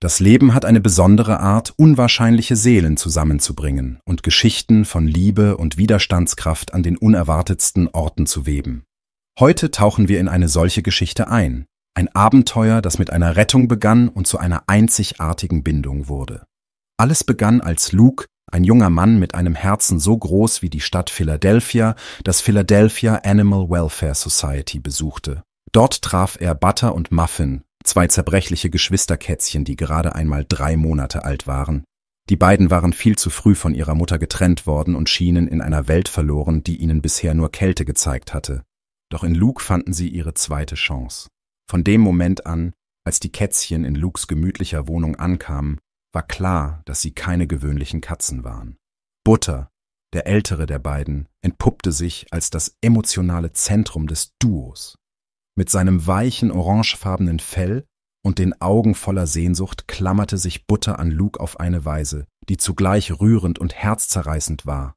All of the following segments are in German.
Das Leben hat eine besondere Art, unwahrscheinliche Seelen zusammenzubringen und Geschichten von Liebe und Widerstandskraft an den unerwartetsten Orten zu weben. Heute tauchen wir in eine solche Geschichte ein, ein Abenteuer, das mit einer Rettung begann und zu einer einzigartigen Bindung wurde. Alles begann, als Luke, ein junger Mann mit einem Herzen so groß wie die Stadt Philadelphia, das Philadelphia Animal Welfare Society besuchte. Dort traf er Butter und Muffin, Zwei zerbrechliche Geschwisterkätzchen, die gerade einmal drei Monate alt waren. Die beiden waren viel zu früh von ihrer Mutter getrennt worden und schienen in einer Welt verloren, die ihnen bisher nur Kälte gezeigt hatte. Doch in Luke fanden sie ihre zweite Chance. Von dem Moment an, als die Kätzchen in Lukes gemütlicher Wohnung ankamen, war klar, dass sie keine gewöhnlichen Katzen waren. Butter, der ältere der beiden, entpuppte sich als das emotionale Zentrum des Duos. Mit seinem weichen, orangefarbenen Fell und den Augen voller Sehnsucht klammerte sich Butter an Luke auf eine Weise, die zugleich rührend und herzzerreißend war.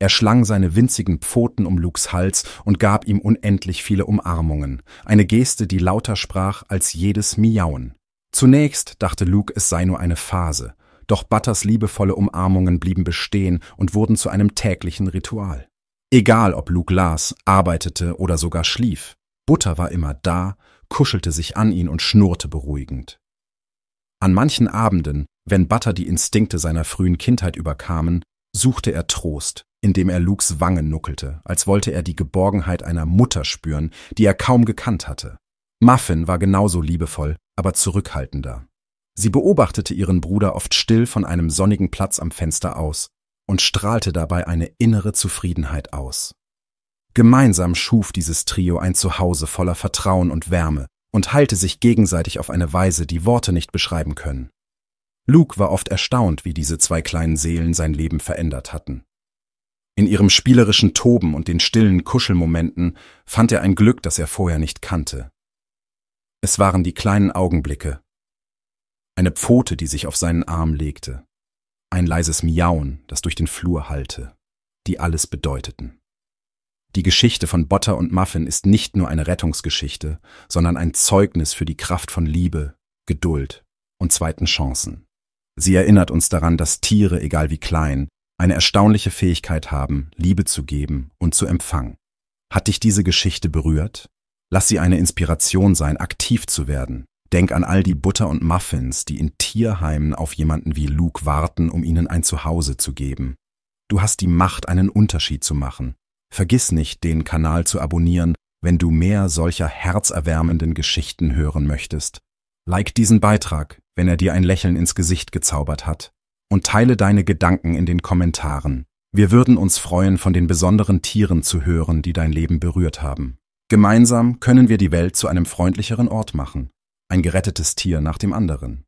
Er schlang seine winzigen Pfoten um Lukes Hals und gab ihm unendlich viele Umarmungen, eine Geste, die lauter sprach als jedes Miauen. Zunächst dachte Luke, es sei nur eine Phase, doch Butters liebevolle Umarmungen blieben bestehen und wurden zu einem täglichen Ritual. Egal ob Luke las, arbeitete oder sogar schlief, Butter war immer da, kuschelte sich an ihn und schnurrte beruhigend. An manchen Abenden, wenn Butter die Instinkte seiner frühen Kindheit überkamen, suchte er Trost, indem er Lukes Wangen nuckelte, als wollte er die Geborgenheit einer Mutter spüren, die er kaum gekannt hatte. Muffin war genauso liebevoll, aber zurückhaltender. Sie beobachtete ihren Bruder oft still von einem sonnigen Platz am Fenster aus und strahlte dabei eine innere Zufriedenheit aus. Gemeinsam schuf dieses Trio ein Zuhause voller Vertrauen und Wärme und heilte sich gegenseitig auf eine Weise, die Worte nicht beschreiben können. Luke war oft erstaunt, wie diese zwei kleinen Seelen sein Leben verändert hatten. In ihrem spielerischen Toben und den stillen Kuschelmomenten fand er ein Glück, das er vorher nicht kannte. Es waren die kleinen Augenblicke. Eine Pfote, die sich auf seinen Arm legte. Ein leises Miauen, das durch den Flur hallte, die alles bedeuteten. Die Geschichte von Butter und Muffin ist nicht nur eine Rettungsgeschichte, sondern ein Zeugnis für die Kraft von Liebe, Geduld und zweiten Chancen. Sie erinnert uns daran, dass Tiere, egal wie klein, eine erstaunliche Fähigkeit haben, Liebe zu geben und zu empfangen. Hat dich diese Geschichte berührt? Lass sie eine Inspiration sein, aktiv zu werden. Denk an all die Butter und Muffins, die in Tierheimen auf jemanden wie Luke warten, um ihnen ein Zuhause zu geben. Du hast die Macht, einen Unterschied zu machen Vergiss nicht, den Kanal zu abonnieren, wenn du mehr solcher herzerwärmenden Geschichten hören möchtest. Like diesen Beitrag, wenn er dir ein Lächeln ins Gesicht gezaubert hat, und teile deine Gedanken in den Kommentaren. Wir würden uns freuen, von den besonderen Tieren zu hören, die dein Leben berührt haben. Gemeinsam können wir die Welt zu einem freundlicheren Ort machen. Ein gerettetes Tier nach dem anderen.